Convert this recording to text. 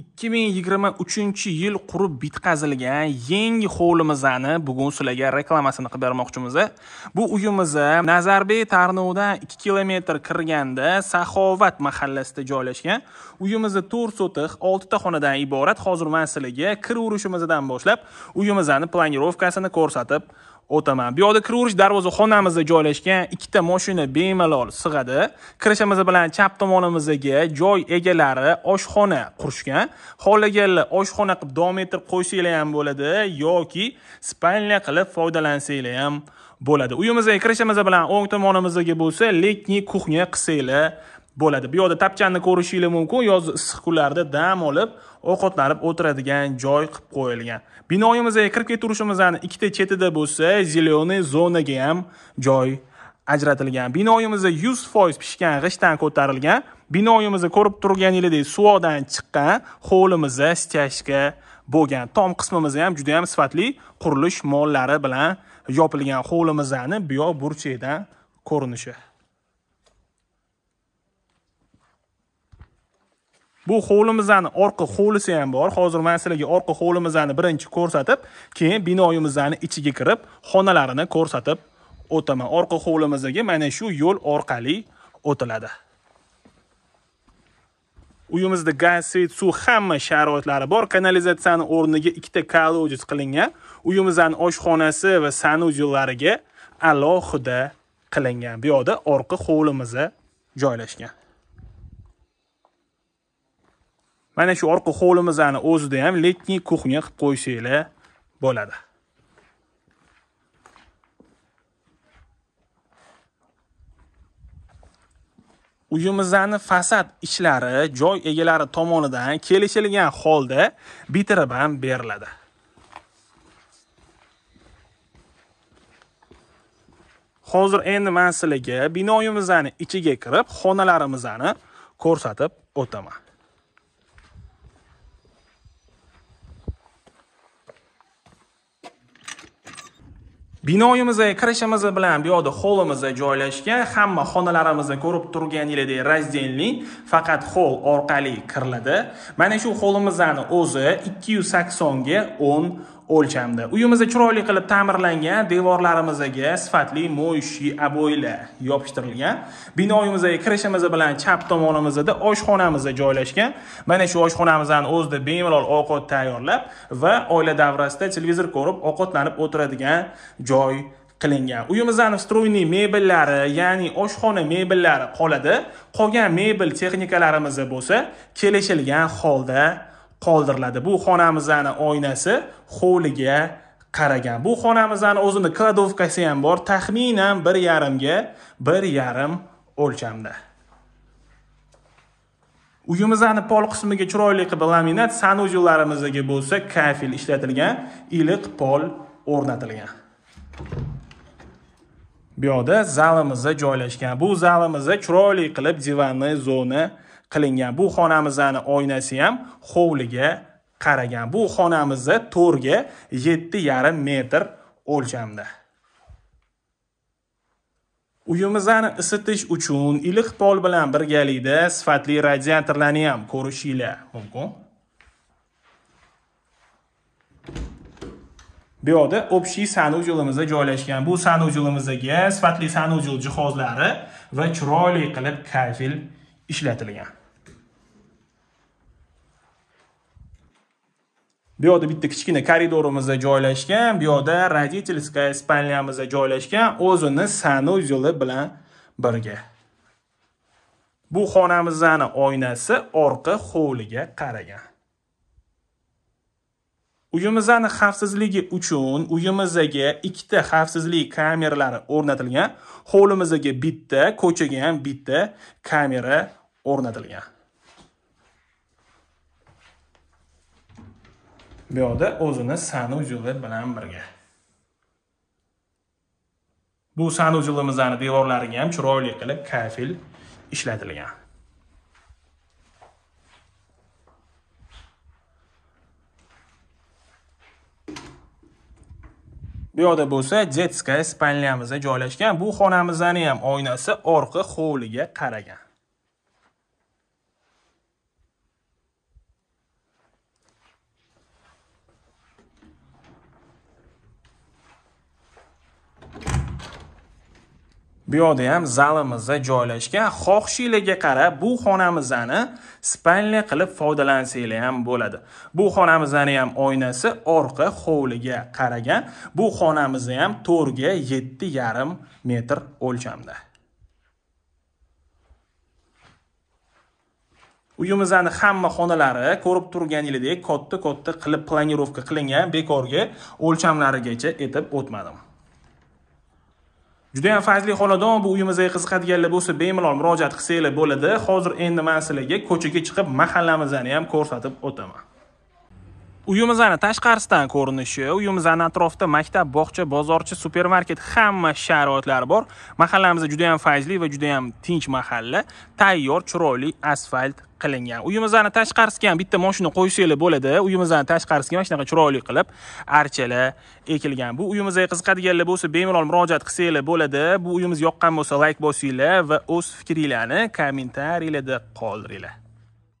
2023 yil qurib bitqazilgan yangi hovlimizni bugun sizlarga reklamasini qilib bermoqchimiz bu uyimiz nazarbek tarnovdan 2 kilometr kirganda saxovat mahallasida joylashgan uyimiz 4 sotix 6 ta xonadan iborat hozir man sizlarga kir urishimizdan boshlab uyimizni planirovkasini ko'rsatib o'taman bu yoqda kiraverish darvoza xonamizda joylashgan ikkita moshina bemalol sig'adi kirishimiz bilan chap tomonimizga joy egalari oshxona qurishgan xohlaganlar oshxona qilib davom ettirib qo'ysanglar ham bo'ladi yoki spalniya qilib foydalansanglar ham bo'ladi uyimizga kirishimiz bilan o'ng tomonimizga bo'lsa letniy kuxnya qilsanglar bo'ladi bu yoqda tapchanni ko'rishinglar mumkin yozgi issiq kunlarda dam olib ovqatlanib o'tiradigan joy qilib qo'yilgan binoyimizga kirib keturishimizni ikkita chetida bo'lsa зеленый zonaga ham joy ajratilgan binoyimizda yuz foiz pishgan g'ishtdan ko'tarilgan binoyimizni ko'rib turganingizdek suvodan chiqqan hovlimizda stяжка bo'lgan tom qismimiz ham juda yam sifatli qurilish mollari bilan yopilgan hovlimizni bu yoq ko'rinishi bu hovlimizni orqa hovlisi ham bor hozir man sizlarga orqa hovlimizni birinchi ko'rsatib keyin binoyimizni ichiga kirib xonalarini ko'rsatib o'taman orqa hovlimizga mana shu yo'l orqali o'tiladi uyimizda gaz svet suv hamma sharoitlari bor kanalizatsiyani o'rniga ikkita kolodis qilingan uyimizni oshxonasi va sanuzyullariga alohida qilingan bu yoqda orqa hovlimiz joylashgan mana shu orqa hovlimizni o'zida ham letniy kuxnya qilib qo'ysanglar bo'ladi uyimizni fasad ishlari joy egalari tomonidan kelishilgan holda bitirib ham beriladi hozir endi man sizlarga binoyimizni ichiga kirib xonalarimizni ko'rsatib o'taman binoyimizga kirishimiz bilan bu yoqda holimizga joylashgan hamma xonalarimizni ko'rib turganingizdek razdelniy faqat hol orqali kiriladi mana shu holimizni o'zi ikki yuz saksonga o'n o'lchamda uyimizni chiroyli qilib ta'mirlangan devorlarimizga sifatli moyshiy aboylar yopishtirilgan binoyimizga kirishimiz bilan chap tomonimizda oshxonamiz joylashgan mana shu oshxonamizdan o'zida bemalol ovqat tayyorlab va oila davrasida televizor ko'rib ovqatlanib o'tiradigan joy qilingan uyimizni stroyni mebellari ya'ni oshxona mebellari qoladi qolgan mebel texnikalarimiz bo'lsa kelishilgan holda qoldiriladi bu xonamizni oynasi hovliga qaragan bu xonamizni o'zini kladovkasi ham bor taxminan bir yarimga bir yarim o'lchamda uyimizni pol qismiga chiroyli qilib laminat sanuzyullarimizga bo'lsa kafel ishlatilgan iliq pol o'rnatilgan bu yoqda zalimiz joylashgan bu zalimizni chiroyli qilib divanni zona qilingan bu xonamizni oynasi ham hovliga qaragan bu xonamizni to'rga yetti yarim metr o'lchamda uyimizni isitish uchun iliq pol bilan birgalikda sifatli radiatorlarni ham ko'rishinglar mumkin bu yoqda общий sanujilimiz joylashgan bu sanujilimizga sifatli sanujil jihozlari va chiroyli qilib kafel ishlatilgan bu yerda bitta kichkina koridorimiz joylashgan bu yerda родительская spalnyamiz joylashgan o'zini sanuzeli bilan birga bu xonamizni oynasi orqa hovliga qaragan uyimizni xavfsizligi uchun uyimizga ikkita xavfsizlik kameralari o'rnatilgan hovlimizga bitta ko'chaga ham bitta kamera o'rnatilgan bu yoqda o'zini sanuv yo'li bilan birga bu sanuv yo'limizni devorlariga ham chiroyli qilib kafil ishlatilgan bu yoqda bo'lsa детская spalniyamiz joylashgan bu xonamizni ham oynasi orqa hovliga qaragan bu yoqda ham zalimizda joylashgan xohishinglarga qarab bu xonamizni spalni qilib foydalansanglar ham bo'ladi bu xonamizni ham oynasi orqa hovliga qaragan bu xonamizni ham to'rga yetti yarim metr o'lchamda uyimizni hamma xonalari ko'rib turganingizdek katta katta qilib planirovka qilingan bekorga o'lchamlarigacha etib o'tmadim juda yam fayzli xonadon bu uyimizga qiziqadiganlar bo'lsa bemalol murojaat qilsanglar bo'ladi hozir endi man sizlarga ko'chaga chiqib mahallamizni ham ko'rsatib o'taman uyimizni tashqarisidan ko'rinishi uyimizni atrofida maktab bog'cha bozorcha supermarket hamma sharoitlari bor mahallamiz juda yam fayzli va juda yam tinch mahalla tayyor chiroyli asfalt qilingan uyimizni tashqarisiga ham bitta moshina qo'ysanglar bo'ladi uyimizni tashqarisiga mana shunaqa chiroyli qilib archalar ekilgan bu uyimizga qiziqadiganlar bo'lsa bemalol murojaat qilsanglar bo'ladi bu uyimiz yoqqan bo'lsa layk like bosinglar va o'z fikringlarni kommentariyalarda qoldiringlar